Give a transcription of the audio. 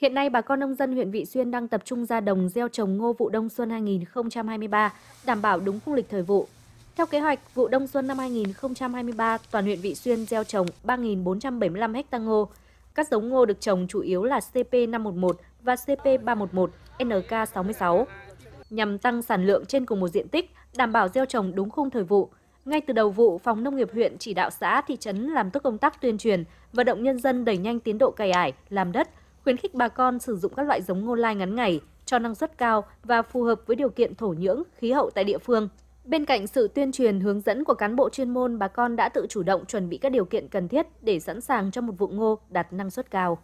Hiện nay, bà con nông dân huyện Vị Xuyên đang tập trung ra đồng gieo trồng ngô vụ đông xuân 2023, đảm bảo đúng khung lịch thời vụ. Theo kế hoạch, vụ đông xuân năm 2023, toàn huyện Vị Xuyên gieo trồng 3.475 ha ngô. Các giống ngô được trồng chủ yếu là CP511 và CP311, NK66. Nhằm tăng sản lượng trên cùng một diện tích, đảm bảo gieo trồng đúng khung thời vụ, ngay từ đầu vụ, Phòng Nông nghiệp huyện chỉ đạo xã, thị trấn làm tốt công tác tuyên truyền, vận động nhân dân đẩy nhanh tiến độ cày ải, làm đất, khuyến khích bà con sử dụng các loại giống ngô lai ngắn ngày cho năng suất cao và phù hợp với điều kiện thổ nhưỡng, khí hậu tại địa phương. Bên cạnh sự tuyên truyền hướng dẫn của cán bộ chuyên môn, bà con đã tự chủ động chuẩn bị các điều kiện cần thiết để sẵn sàng cho một vụ ngô đạt năng suất cao.